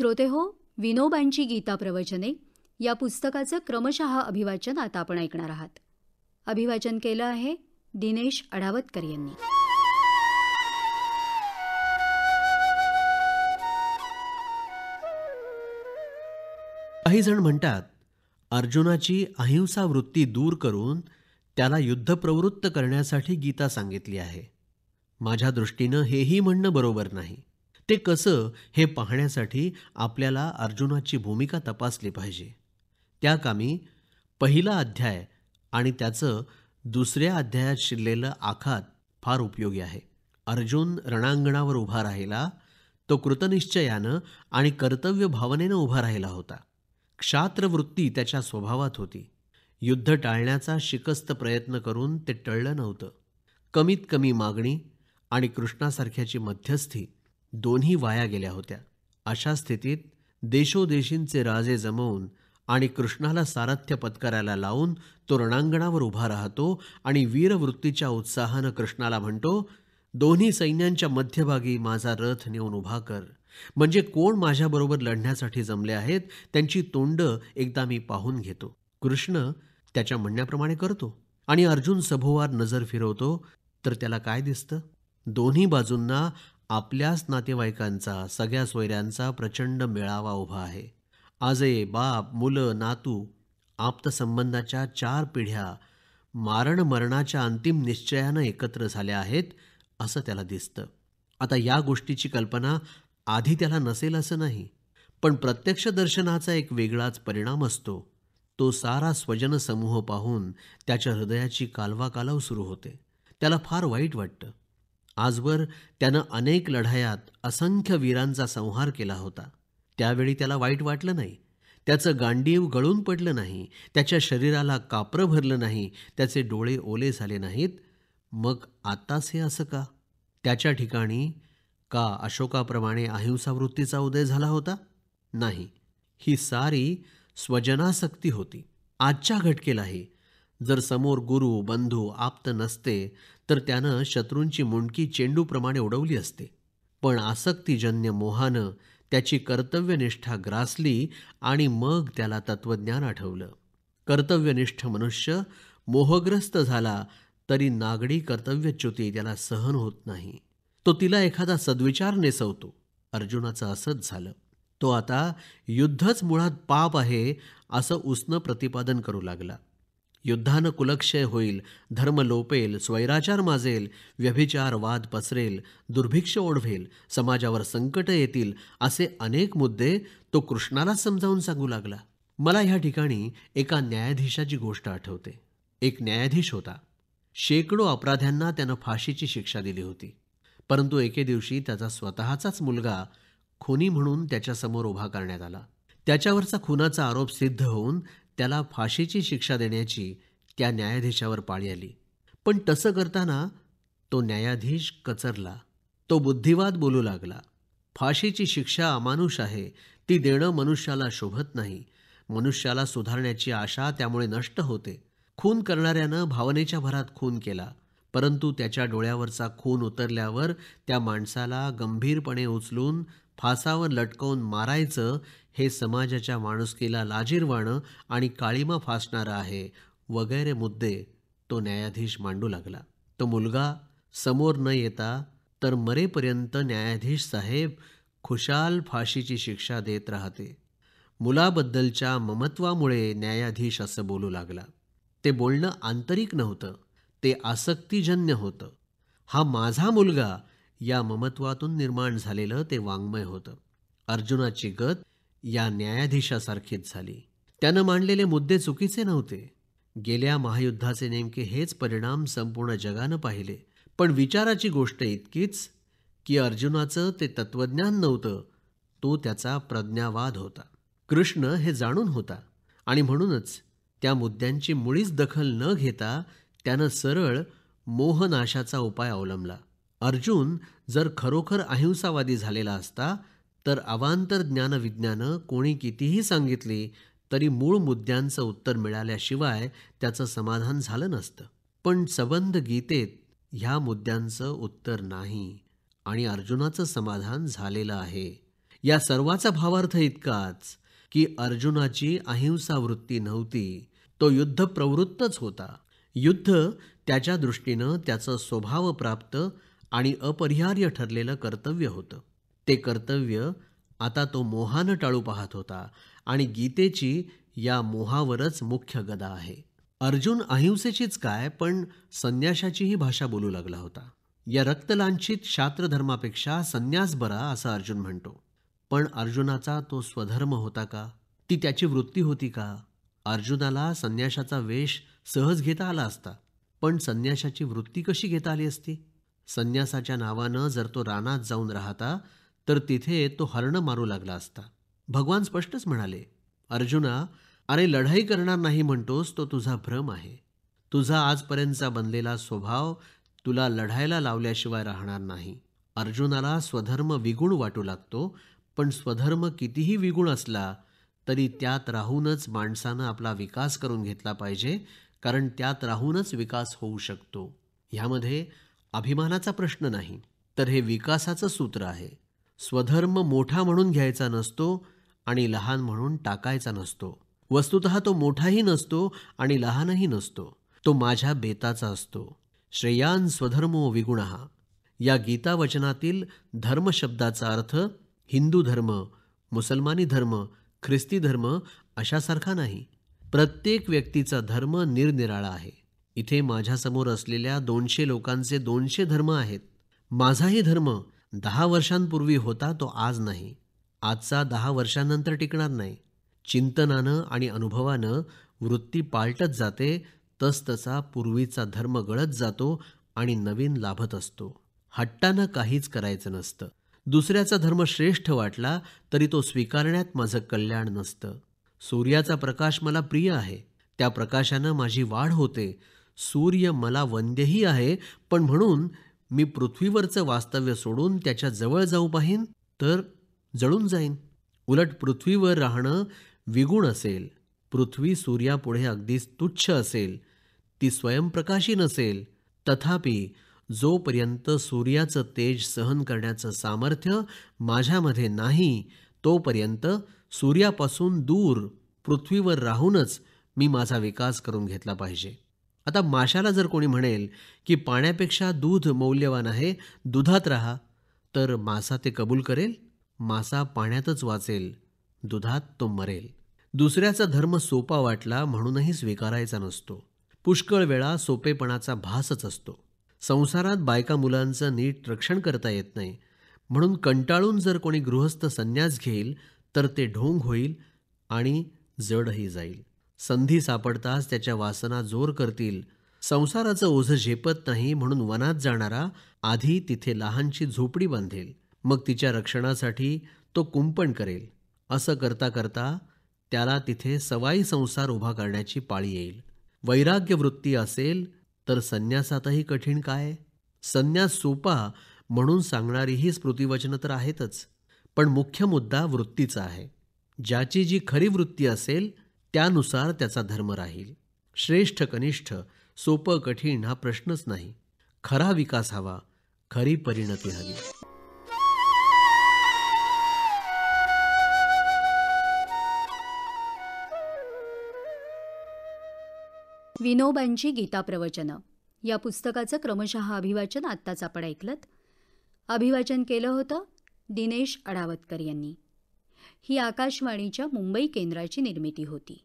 श्रोते हो विनोबांची गीता प्रवचने या पुस्तकाचं क्रमशः अभिवाचन आता आपण ऐकणार आहात अभिवाचन केलं आहे दिनेश अडावतकर यांनी काही जण म्हणतात अर्जुनाची अहिंसा वृत्ती दूर करून त्याला युद्ध प्रवृत्त करण्यासाठी गीता सांगितली आहे माझ्या दृष्टीनं हेही म्हणणं बरोबर नाही ते कसं हे पाहण्यासाठी आपल्याला अर्जुनाची भूमिका तपासली पाहिजे त्या कामी पहिला अध्याय आणि त्याचं दुसऱ्या अध्यायात शिरलेलं आखात फार उपयोगी आहे अर्जुन रणांगणावर उभा राहिला तो कृतनिश्चयानं आणि कर्तव्य भावनेनं उभा राहिला होता क्षात्रवृत्ती त्याच्या स्वभावात होती युद्ध टाळण्याचा शिकस्त प्रयत्न करून ते टळलं नव्हतं कमीत कमी मागणी आणि कृष्णासारख्याची मध्यस्थी दोन्ही वाया गेल्या होत्या अशा स्थितीत देशोदेशींचे राजे जमवून आणि कृष्णाला सारथ्य पत्करायला लावून तो रणांगणावर उभा राहतो आणि वीरवृत्तीच्या उत्साहानं कृष्णाला म्हणतो दोन्ही सैन्यांच्या मध्यभागी माझा रथ नेऊन उभा कर म्हणजे कोण माझ्याबरोबर लढण्यासाठी जमले आहेत त्यांची तोंड एकदा मी पाहून घेतो कृष्ण त्याच्या म्हणण्याप्रमाणे करतो आणि अर्जुन सभोवार नजर फिरवतो तर त्याला काय दिसतं दोन्ही बाजूंना आपल्याच नातेवाईकांचा सगळ्या सोयऱ्यांचा प्रचंड मेळावा उभा आहे आजे बाप मुलं नातू आप्तसंबंधाच्या चार पिढ्या मारण मरणाच्या अंतिम निश्चयानं एकत्र झाल्या आहेत असं त्याला दिसतं आता या गोष्टीची कल्पना आधी त्याला नसेल असं नाही पण प्रत्यक्ष दर्शनाचा एक वेगळाच परिणाम असतो तो सारा स्वजन समूह पाहून त्याच्या हृदयाची कालवा कालव सुरू होते त्याला फार वाईट वाटतं आजवर त्यानं अनेक लढायात असंख्य वीरांचा संहार केला होता त्यावेळी त्याला वाईट वाटलं नाही त्याचं गांडीव गळून पडलं नाही त्याच्या शरीराला कापरं भरलं नाही त्याचे डोळे ओले झाले नाहीत मग आत्ताच हे असं का त्याच्या ठिकाणी का अशोकाप्रमाणे अहिंसा वृत्तीचा उदय झाला होता नाही ही सारी स्वजनासक्ती होती आजच्या घटकेलाही जर समोर गुरु बंधू आप्त नसते तर त्यानं शत्रूंची मुंडकी चेंडूप्रमाणे उडवली असते पण आसक्तीजन्य मोहानं त्याची कर्तव्यनिष्ठा ग्रासली आणि मग त्याला तत्वज्ञान आठवलं कर्तव्यनिष्ठ मनुष्य मोहग्रस्त झाला तरी नागडी कर्तव्यच्युती त्याला सहन होत नाही तो तिला एखादा सद्विचार नेसवतो अर्जुनाचं असंच झालं तो आता युद्धच मुळात पाप आहे असं उसनं प्रतिपादन करू लागला युद्धानं कुलक्षय होईल धर्म लोपेल स्वैराचार माजेल व्यभिचार वाद पसरेल दुर्भिक्ष ओढवेल समाजावर संकट येतील असे अनेक मुद्दे तो कृष्णाला समजावून सांगू लागला मला ह्या ठिकाणी एका न्यायाधीशाची गोष्ट आठवते एक न्यायाधीश होता शेकडो अपराध्यांना त्यानं फाशीची शिक्षा दिली होती परंतु एके दिवशी त्याचा स्वतःचाच मुलगा खुनी म्हणून त्याच्यासमोर उभा करण्यात आला त्याच्यावरचा खुनाचा आरोप सिद्ध होऊन त्याला फाशीची शिक्षा देण्याची त्या न्यायाधीशावर पाळी आली पण तसं करताना तो न्यायाधीश कचरला तो बुद्धिवाद बोलू लागला फाशीची शिक्षा अमानुष आहे ती देणं मनुष्याला शोभत नाही मनुष्याला सुधारण्याची आशा त्यामुळे नष्ट होते खून करणाऱ्यानं भावनेच्या भरात खून केला परंतु त्याच्या डोळ्यावरचा खून उतरल्यावर त्या माणसाला गंभीरपणे उचलून फासावर लटकवून मारायचं हे समाजाच्या माणुसकीला लाजीरवाणं आणि काळीमा फासणारं आहे वगैरे मुद्दे तो न्यायाधीश मांडू लागला तो मुलगा समोर न येता तर मरेपर्यंत न्यायाधीश साहेब खुशाल फाशीची शिक्षा देत राहते मुलाबद्दलच्या ममत्वामुळे न्यायाधीश असं बोलू लागला ते बोलणं आंतरिक नव्हतं ते आसक्तीजन्य होतं हा माझा मुलगा या ममत्वातून निर्माण झालेलं ते वाङ्मय होतं अर्जुनाची गत या न्यायाधीशासारखीच झाली त्यानं मांडलेले मुद्दे चुकीचे नव्हते गेल्या महायुद्धाचे नेमके हेच परिणाम संपूर्ण जगानं पाहिले पण विचाराची गोष्ट इतकीच की अर्जुनाचं ते तत्वज्ञान नव्हतं तो त्याचा प्रज्ञावाद होता कृष्ण हे जाणून होता आणि म्हणूनच त्या मुद्द्यांची मुळीच दखल न घेता त्यानं सरळ मोहनाशाचा उपाय अवलंबला अर्जुन जर खरोखर अहिंसावादी झालेला असता तर अवांतर ज्ञानविज्ञानं कोणी कितीही सांगितली तरी मूळ मुद्द्यांचं उत्तर मिळाल्याशिवाय त्याचं समाधान झालं नसतं पण सबंध गीतेत ह्या मुद्द्यांचं उत्तर नाही आणि अर्जुनाचं समाधान झालेलं आहे या सर्वाचा भावार्थ इतकाच की अर्जुनाची अहिंसा वृत्ती नव्हती तो युद्ध प्रवृत्तच होता युद्ध त्याच्या दृष्टीनं त्याचं स्वभाव प्राप्त आणि अपरिहार्य ठरलेलं कर्तव्य होतं ते कर्तव्य आता तो मोहानं टाळू पाहत होता आणि गीतेची या मोहावरच मुख्य गदा आहे अर्जुन अहिंसेचीच काय पण संन्याशाचीही भाषा बोलू लागला होता या रक्तलांछित शास्त्रधर्मापेक्षा संन्यास बरा असा अर्जुन म्हणतो पण अर्जुनाचा तो स्वधर्म होता का ती त्याची वृत्ती होती का अर्जुनाला संन्याशाचा वेश सहज घेता आला असता पण संन्याशाची वृत्ती कशी घेता आली असती संन्यासाच्या नावानं जर तो रानात जाऊन राहता तर तिथे तो हरण मारू लागला असता भगवान स्पष्टच म्हणाले अर्जुना अरे लढाई करणार नाही म्हणतोस तो तुझा भ्रम आहे तुझा आजपर्यंतचा बनलेला स्वभाव तुला लढायला लावल्याशिवाय राहणार नाही अर्जुनाला स्वधर्म विगुण वाटू लागतो पण स्वधर्म कितीही विगुण असला तरी त्यात राहूनच माणसानं आपला विकास करून घेतला पाहिजे कारण त्यात राहूनच विकास होऊ शकतो ह्यामध्ये अभिमानाचा प्रश्न नाही तर हे विकासाचं सूत्र आहे स्वधर्म मोठा म्हणून घ्यायचा नसतो आणि लहान म्हणून टाकायचा नसतो वस्तुत तो मोठाही नसतो आणि लहानही नसतो तो माझ्या बेताचा असतो श्रेयान स्वधर्मो विगुण या गीता वचनातील धर्म शब्दाचा अर्थ हिंदू धर्म मुसलमानी धर्म ख्रिस्ती धर्म अशासारखा नाही प्रत्येक व्यक्तीचा धर्म निरनिराळा आहे इथे माझ्यासमोर असलेल्या दोनशे लोकांचे दोनशे धर्म आहेत माझाही धर्म दहा वर्षांपूर्वी होता तो आज नाही आजचा दहा वर्षांनंतर टिकणार नाही चिंतनानं आणि अनुभवानं वृत्ती पालटत जाते तसतसा पूर्वीचा धर्म गळत जातो आणि नवीन लाभत असतो हट्टानं काहीच करायचं नसतं दुसऱ्याचा धर्म श्रेष्ठ वाटला तरी तो स्वीकारण्यात माझं कल्याण नसतं सूर्याचा प्रकाश मला प्रिय आहे त्या प्रकाशानं माझी वाढ होते सूर्य मला वंद्यही आहे पण म्हणून मी पृथ्वीवरचं वास्तव्य सोडून त्याच्या जवळ जाऊ पाहिन तर जळून जाईन उलट पृथ्वीवर राहणं विगुण असेल पृथ्वी सूर्यापुढे अगदीच तुच्छ असेल ती स्वयंप्रकाशी नसेल तथापि जोपर्यंत सूर्याचं तेज सहन करण्याचं सामर्थ्य माझ्यामध्ये नाही तोपर्यंत सूर्यापासून दूर पृथ्वीवर राहूनच मी माझा विकास करून घेतला पाहिजे आता माशाला जर कोणी म्हणेल की पाण्यापेक्षा दूध मौल्यवान आहे दुधात राहा तर मासा ते कबूल करेल मासा पाण्यातच वाचेल दुधात तो मरेल दुसऱ्याचा धर्म सोपा वाटला म्हणूनही स्वीकारायचा नसतो पुष्कळ वेळा सोपेपणाचा भासच असतो संसारात बायका मुलांचं नीट रक्षण करता येत नाही म्हणून कंटाळून जर कोणी गृहस्थ संन्यास घेईल तर ते ढोंग होईल आणि जडही जाईल संधी सापडताच त्याच्या वासना जोर करतील संसाराचं ओझं झेपत नाही म्हणून वनात जाणारा आधी तिथे लहानची झोपडी बांधेल मग तिच्या रक्षणासाठी तो कुंपण करेल असं करता करता त्याला तिथे सवाई संसार उभा करण्याची पाळी येईल वैराग्य वृत्ती असेल तर संन्यासातही कठीण काय संन्यास सोपा म्हणून सांगणारी ही स्मृतिवचनं तर आहेतच पण मुख्य मुद्दा वृत्तीचा आहे ज्याची जी खरी वृत्ती असेल त्यानुसार त्याचा धर्म राहील श्रेष्ठ कनिष्ठ सोपं कठीण हा प्रश्नच नाही खरा विकास हवा खरी परिणती हवी विनोबांची गीता प्रवचन या पुस्तकाचं क्रमशः अभिवाचन आत्ताच आपण ऐकलत अभिवाचन केलं होतं दिनेश अडावतकर यांनी ही आकाशवाणीच्या मुंबई केंद्राची निर्मिती होती